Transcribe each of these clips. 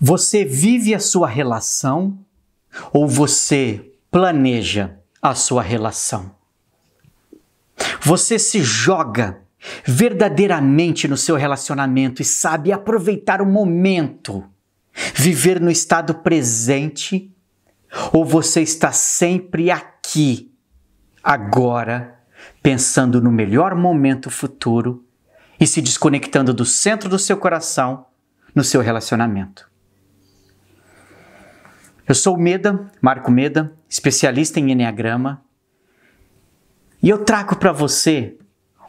Você vive a sua relação ou você planeja a sua relação? Você se joga verdadeiramente no seu relacionamento e sabe aproveitar o momento, viver no estado presente, ou você está sempre aqui, agora, pensando no melhor momento futuro e se desconectando do centro do seu coração no seu relacionamento? Eu sou o Meda, Marco Meda, especialista em Enneagrama, e eu trago para você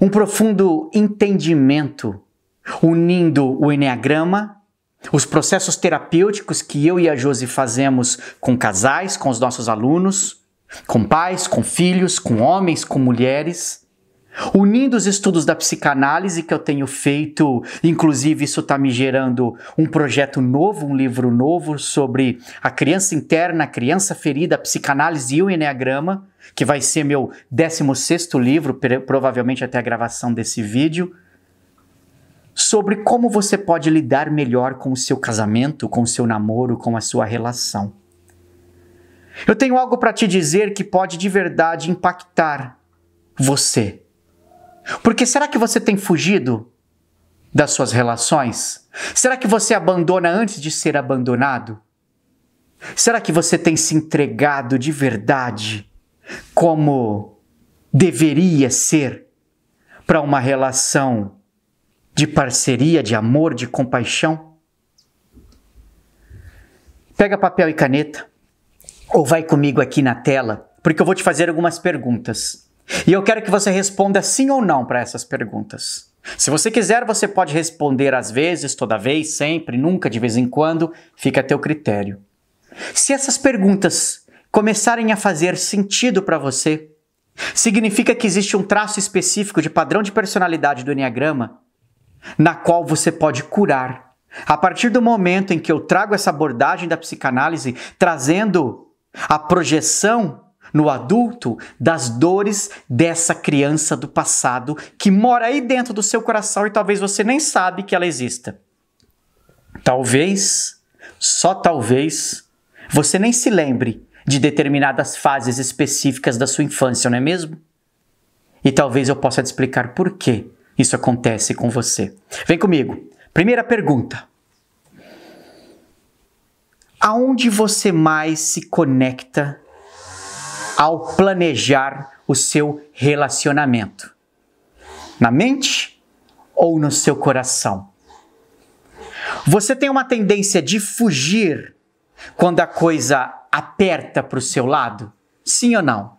um profundo entendimento unindo o Enneagrama, os processos terapêuticos que eu e a Josi fazemos com casais, com os nossos alunos, com pais, com filhos, com homens, com mulheres, Unindo os estudos da psicanálise que eu tenho feito, inclusive isso está me gerando um projeto novo, um livro novo sobre a criança interna, a criança ferida, a psicanálise e o enneagrama, que vai ser meu 16º livro, provavelmente até a gravação desse vídeo, sobre como você pode lidar melhor com o seu casamento, com o seu namoro, com a sua relação. Eu tenho algo para te dizer que pode de verdade impactar você porque será que você tem fugido das suas relações? Será que você abandona antes de ser abandonado? Será que você tem se entregado de verdade como deveria ser para uma relação de parceria, de amor, de compaixão? Pega papel e caneta ou vai comigo aqui na tela, porque eu vou te fazer algumas perguntas. E eu quero que você responda sim ou não para essas perguntas. Se você quiser, você pode responder às vezes, toda vez, sempre, nunca, de vez em quando, fica a teu critério. Se essas perguntas começarem a fazer sentido para você, significa que existe um traço específico de padrão de personalidade do Enneagrama na qual você pode curar. A partir do momento em que eu trago essa abordagem da psicanálise, trazendo a projeção no adulto das dores dessa criança do passado que mora aí dentro do seu coração e talvez você nem sabe que ela exista. Talvez, só talvez, você nem se lembre de determinadas fases específicas da sua infância, não é mesmo? E talvez eu possa te explicar por que isso acontece com você. Vem comigo. Primeira pergunta: Aonde você mais se conecta ao planejar o seu relacionamento? Na mente ou no seu coração? Você tem uma tendência de fugir quando a coisa aperta para o seu lado? Sim ou não?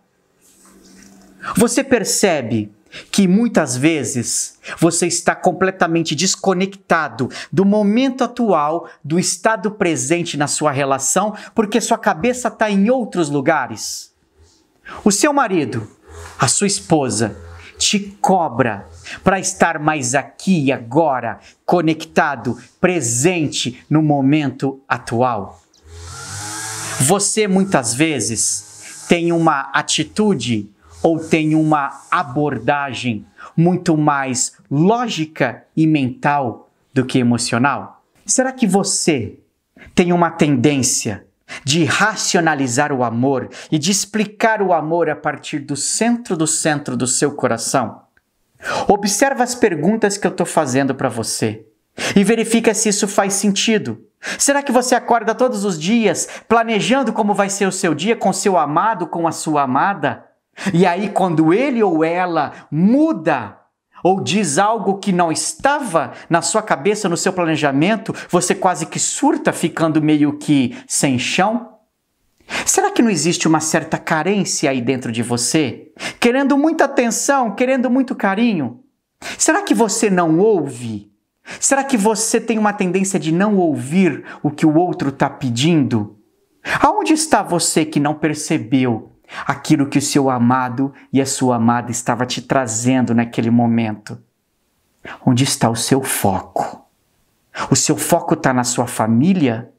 Você percebe que muitas vezes você está completamente desconectado do momento atual, do estado presente na sua relação, porque sua cabeça está em outros lugares? O seu marido, a sua esposa, te cobra para estar mais aqui e agora, conectado, presente no momento atual. Você muitas vezes tem uma atitude ou tem uma abordagem muito mais lógica e mental do que emocional? Será que você tem uma tendência de racionalizar o amor e de explicar o amor a partir do centro do centro do seu coração? Observa as perguntas que eu estou fazendo para você e verifica se isso faz sentido. Será que você acorda todos os dias planejando como vai ser o seu dia com seu amado, com a sua amada? E aí, quando ele ou ela muda ou diz algo que não estava na sua cabeça, no seu planejamento, você quase que surta, ficando meio que sem chão? Será que não existe uma certa carência aí dentro de você? Querendo muita atenção, querendo muito carinho? Será que você não ouve? Será que você tem uma tendência de não ouvir o que o outro está pedindo? Aonde está você que não percebeu aquilo que o seu amado e a sua amada estava te trazendo naquele momento. Onde está o seu foco? O seu foco está na sua família?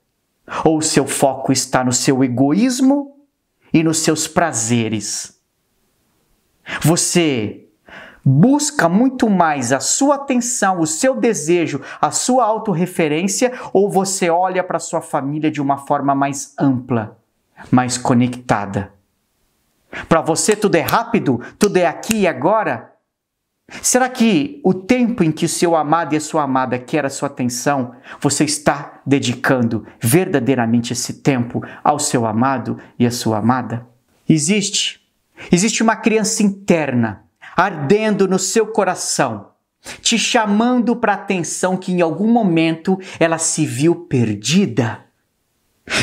Ou o seu foco está no seu egoísmo e nos seus prazeres? Você busca muito mais a sua atenção, o seu desejo, a sua autorreferência, ou você olha para sua família de uma forma mais ampla, mais conectada? Para você tudo é rápido, tudo é aqui e agora. Será que o tempo em que o seu amado e a sua amada quer a sua atenção, você está dedicando verdadeiramente esse tempo ao seu amado e à sua amada? Existe. Existe uma criança interna ardendo no seu coração, te chamando para a atenção que em algum momento ela se viu perdida.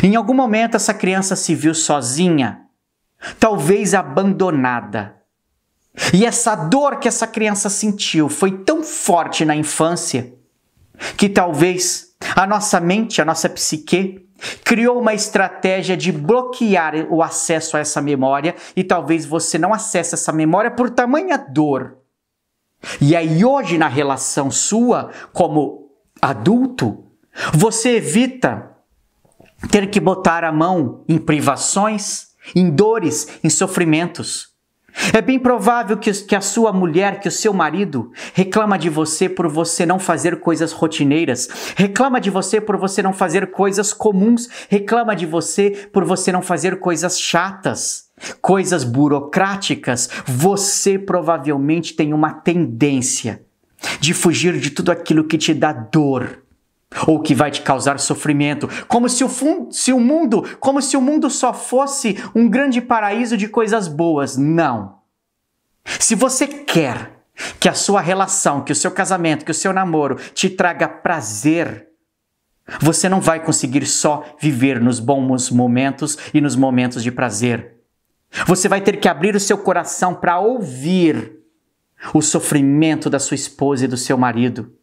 Em algum momento essa criança se viu sozinha, talvez abandonada. E essa dor que essa criança sentiu foi tão forte na infância que talvez a nossa mente, a nossa psique, criou uma estratégia de bloquear o acesso a essa memória e talvez você não acesse essa memória por tamanha dor. E aí hoje na relação sua como adulto, você evita ter que botar a mão em privações, em dores, em sofrimentos. É bem provável que, que a sua mulher, que o seu marido, reclama de você por você não fazer coisas rotineiras, reclama de você por você não fazer coisas comuns, reclama de você por você não fazer coisas chatas, coisas burocráticas. Você provavelmente tem uma tendência de fugir de tudo aquilo que te dá dor, ou que vai te causar sofrimento, como se o, se o mundo, como se o mundo só fosse um grande paraíso de coisas boas. Não. Se você quer que a sua relação, que o seu casamento, que o seu namoro te traga prazer, você não vai conseguir só viver nos bons momentos e nos momentos de prazer. Você vai ter que abrir o seu coração para ouvir o sofrimento da sua esposa e do seu marido.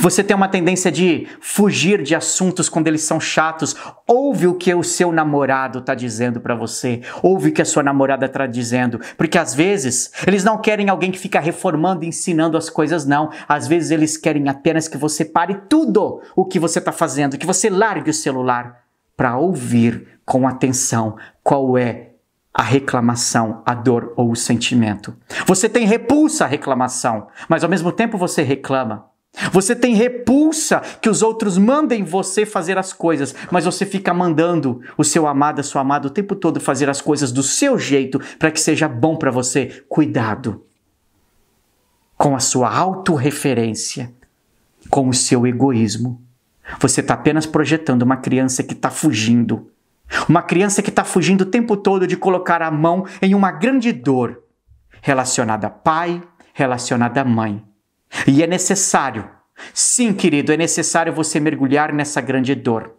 Você tem uma tendência de fugir de assuntos quando eles são chatos. Ouve o que o seu namorado está dizendo para você. Ouve o que a sua namorada está dizendo. Porque às vezes eles não querem alguém que fica reformando, ensinando as coisas, não. Às vezes eles querem apenas que você pare tudo o que você está fazendo, que você largue o celular para ouvir com atenção qual é a reclamação, a dor ou o sentimento. Você tem repulsa à reclamação, mas ao mesmo tempo você reclama. Você tem repulsa que os outros mandem você fazer as coisas, mas você fica mandando o seu amado, a sua amada o tempo todo fazer as coisas do seu jeito para que seja bom para você. Cuidado com a sua autorreferência, com o seu egoísmo. Você está apenas projetando uma criança que está fugindo. Uma criança que está fugindo o tempo todo de colocar a mão em uma grande dor relacionada a pai, relacionada a mãe e é necessário, sim, querido, é necessário você mergulhar nessa grande dor.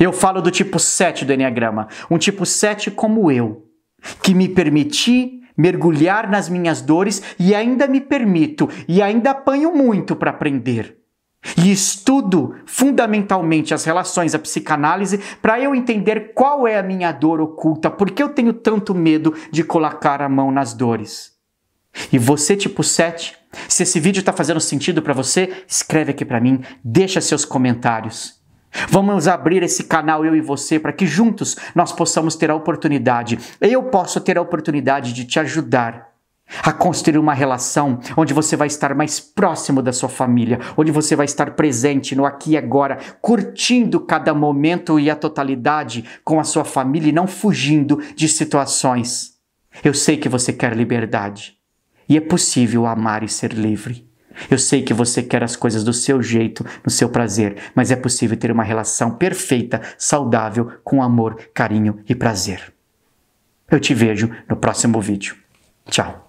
Eu falo do tipo 7 do Enneagrama, um tipo 7 como eu, que me permiti mergulhar nas minhas dores e ainda me permito e ainda apanho muito para aprender. E estudo fundamentalmente as relações à psicanálise para eu entender qual é a minha dor oculta, por que eu tenho tanto medo de colocar a mão nas dores. E você, tipo 7, se esse vídeo está fazendo sentido para você, escreve aqui para mim, deixa seus comentários. Vamos abrir esse canal eu e você para que juntos nós possamos ter a oportunidade, eu posso ter a oportunidade de te ajudar a construir uma relação onde você vai estar mais próximo da sua família, onde você vai estar presente no aqui e agora, curtindo cada momento e a totalidade com a sua família e não fugindo de situações. Eu sei que você quer liberdade. E é possível amar e ser livre. Eu sei que você quer as coisas do seu jeito, no seu prazer, mas é possível ter uma relação perfeita, saudável, com amor, carinho e prazer. Eu te vejo no próximo vídeo. Tchau!